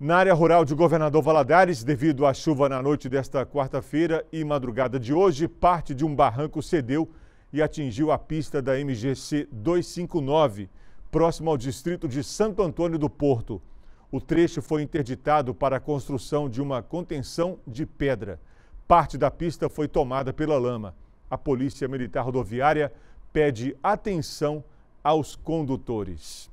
Na área rural de Governador Valadares, devido à chuva na noite desta quarta-feira e madrugada de hoje, parte de um barranco cedeu e atingiu a pista da MGC 259, próximo ao distrito de Santo Antônio do Porto. O trecho foi interditado para a construção de uma contenção de pedra. Parte da pista foi tomada pela lama. A Polícia Militar Rodoviária pede atenção aos condutores.